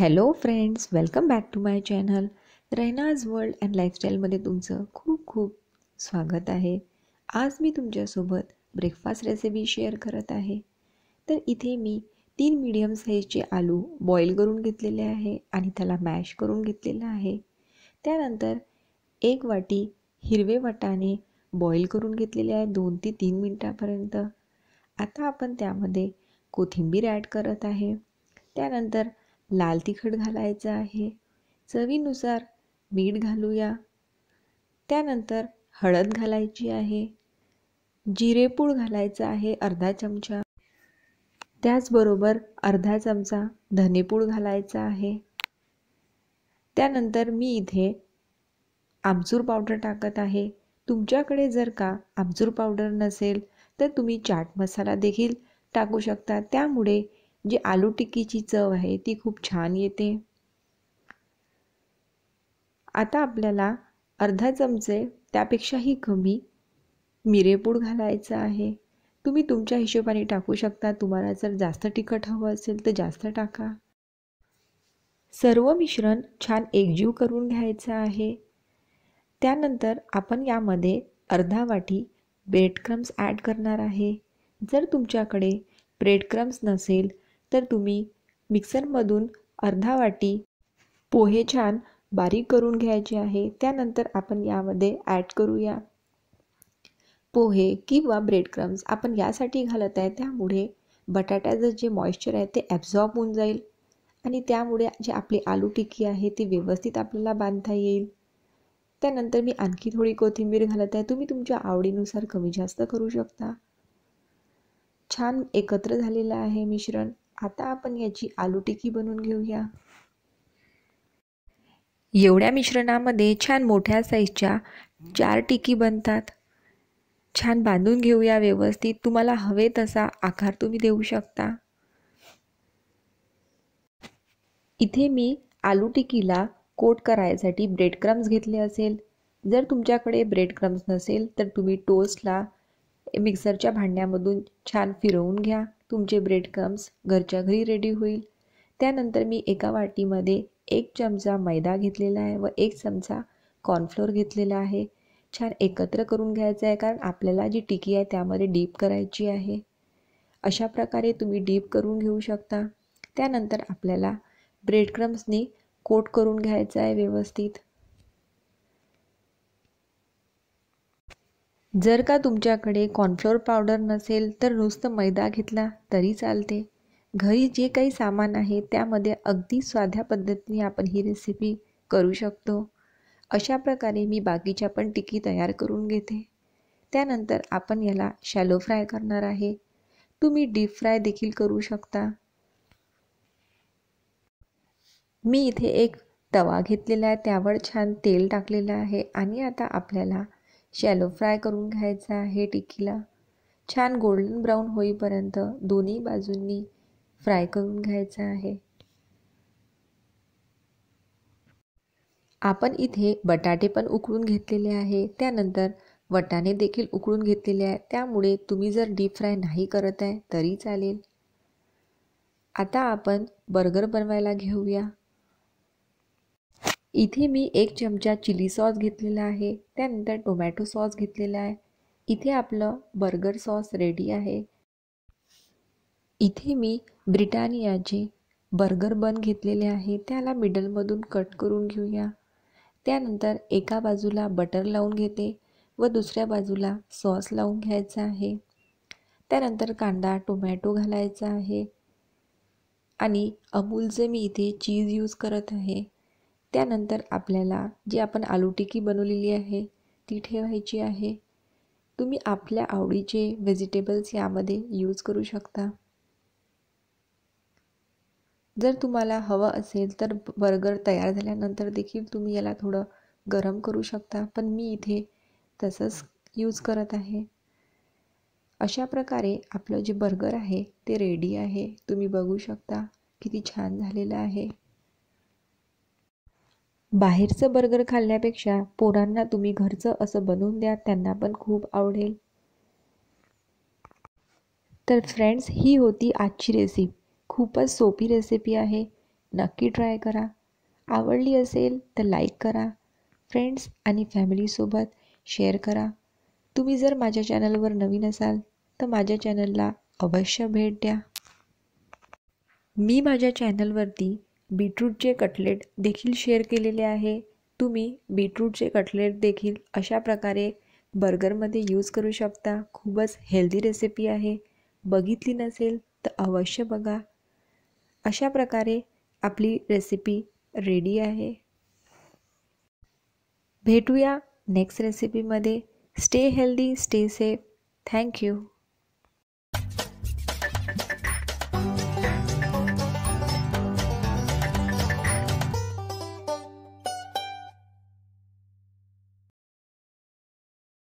hello friends welcome back to my channel Raina's world and लाईफस्टाईलमध्ये तुमचं खूप खूप स्वागत आहे आज मी तुमच्यासोबत ब्रेकफास्ट रेसिपी शेअर करत आहे तर इथे मी तीन मीडियम साईजचे आलू बॉईल करून घेतलेले आहे आणि त्याला मॅश करून घेतलेलं आहे त्यानंतर एक वाटी हिरवे वाटाणे बॉईल करून घेतलेले आहे दोन ते तीन मिनटापर्यंत आता आपण त्यामध्ये कोथिंबीर ॲड करत आहे त्यानंतर लाल तिखट घालायचं आहे चवीनुसार मीठ घालूया त्यानंतर हळद घालायची आहे जिरेपूड घालायचं आहे अर्धा चमचा त्याचबरोबर अर्धा चमचा धनेपूड घालायचा आहे त्यानंतर मी इथे आमचूर पावडर टाकत आहे तुमच्याकडे जर का आमचूर पावडर नसेल तर तुम्ही चाट मसाला देखील टाकू शकता त्यामुळे जी आलू टिक्कीची चव आहे ती खूप छान येते आता आपल्याला अर्धा चमचे त्यापेक्षाही कमी मिरेपूड घालायचं आहे तुम्ही तुमच्या हिशोबाने टाकू शकता तुम्हाला जर जास्त तिखट हवं असेल तर जास्त टाका सर्व मिश्रण छान एकजीव करून घ्यायचं आहे त्यानंतर आपण यामध्ये अर्धा वाटी ब्रेड क्रम्स ॲड करणार आहे जर तुमच्याकडे ब्रेड क्रम्स नसेल तर तुम्ही मिक्सरमधून अर्धा वाटी पोहे छान बारीक करून घ्यायचे आहे त्यानंतर आपण यामध्ये ॲड करूया पोहे किंवा ब्रेड क्रम्स आपण यासाठी घालत आहे त्यामुळे बटाट्याचं जे मॉइश्चर आहे ते ॲब्झॉर्ब होऊन जाईल आणि त्यामुळे जे आपली आलू टिक्की आहे ती व्यवस्थित आपल्याला बांधता येईल त्यानंतर मी आणखी थोडी कोथिंबीर घालत आहे तुम्ही तुमच्या आवडीनुसार कमी जास्त करू शकता छान एकत्र झालेलं आहे मिश्रण आता आपण याची आलू टिकी बनवून घेऊया एवढ्या मिश्रणामध्ये छान मोठ्या साईजच्या चार टिकी बनतात छान बांधून घेऊया व्यवस्थित तुम्हाला हवे तसा आकार तुम्ही देऊ शकता इथे मी आलू टिकीला कोट करायसाठी ब्रेड क्रम्स घेतले असेल जर तुमच्याकडे ब्रेड क्रम्स नसेल तर तुम्ही टोस्टला मिक्सरच्या भांड्यामधून छान फिरवून घ्या तुमचे ब्रेड क्रम्स घरच्या घरी रेडी होईल त्यानंतर मी एका वाटीमध्ये एक चमचा मैदा घेतलेला आहे व एक चमचा कॉर्नफ्लोअर घेतलेला आहे छान एकत्र करून घ्यायचं आहे कारण आपल्याला जी टिकी आहे त्यामध्ये डीप करायची आहे अशा प्रकारे तुम्ही डीप करून घेऊ शकता त्यानंतर आपल्याला ब्रेड क्रम्सनी कोट करून घ्यायचं आहे व्यवस्थित जर का तुमच्याकडे कॉर्नफ्लोअर पावडर नसेल तर नुसतं मैदा घेतला तरी चालते घरी जे काही सामान आहे त्यामध्ये अगदी साध्या पद्धतीने आपण ही रेसिपी करू शकतो अशा प्रकारे मी बाकीच्या पण टिकी तयार करून घेते त्यानंतर आपण याला शॅलो फ्राय करणार आहे तुम्ही डीप फ्राय देखील करू शकता मी इथे एक तवा घेतलेला आहे त्यावर छान तेल टाकलेलं आहे आणि आता आपल्याला शॅलो फ्राय करून घ्यायचा आहे टिकीला छान गोल्डन ब्राऊन होईपर्यंत दोन्ही बाजूंनी फ्राय करून घ्यायचा आहे आपण इथे बटाटे पण उकळून घेतलेले आहे त्यानंतर वटाणे देखील उकळून घेतलेले आहे त्यामुळे तुम्ही जर डीप फ्राय नाही करत आहे तरी चालेल आता आपण बर्गर बनवायला घेऊया इथे मी एक चमचा चिली सॉस घेतलेला आहे त्यानंतर टोमॅटो सॉस घेतलेला आहे इथे आपलं बर्गर सॉस रेडी आहे इथे मी ब्रिटानियाचे बर्गर बन घेतलेले आहे त्याला मिडलमधून कट करून घेऊया त्यानंतर एका बाजूला बटर लावून घेते व दुसऱ्या बाजूला सॉस लावून घ्यायचा आहे त्यानंतर कांदा टोमॅटो घालायचा आहे आणि अमूलचे मी इथे चीज यूज करत आहे त्यानंतर आपल्याला जी आपण आलू टिकी बनवलेली आहे ती ठेवायची आहे तुम्ही आपल्या आवडीचे व्हेजिटेबल्स यामध्ये यूज करू शकता जर तुम्हाला हवं असेल तर बर्गर तयार झाल्यानंतर देखील तुम्ही याला थोडं गरम करू शकता पण मी इथे तसंच यूज करत आहे अशा प्रकारे आपलं जे बर्गर आहे ते रेडी आहे तुम्ही बघू शकता किती छान झालेलं आहे बाहेरचं बर्गर खाल्ल्यापेक्षा पोरांना तुम्ही घरचं असं बनवून द्या त्यांना पण खूप आवडेल तर फ्रेंड्स ही होती आजची रेसिपी खूपच सोपी रेसिपी आहे नक्की ट्राय करा आवडली असेल तर लाईक करा फ्रेंड्स आणि फॅमिलीसोबत शेअर करा तुम्ही जर माझ्या चॅनलवर नवीन असाल तर माझ्या चॅनलला अवश्य भेट द्या मी माझ्या चॅनलवरती बीटरूटचे कटलेट देखील शेअर केलेले आहे तुम्ही बीटरूटचे कटलेट देखील अशा प्रकारे बर्गरमध्ये यूज करू शकता खूपच हेल्दी रेसिपी आहे बघितली नसेल तर अवश्य बघा अशा प्रकारे आपली रेसिपी रेडी आहे भेटूया नेक्स्ट रेसिपीमध्ये stay healthy stay safe thank you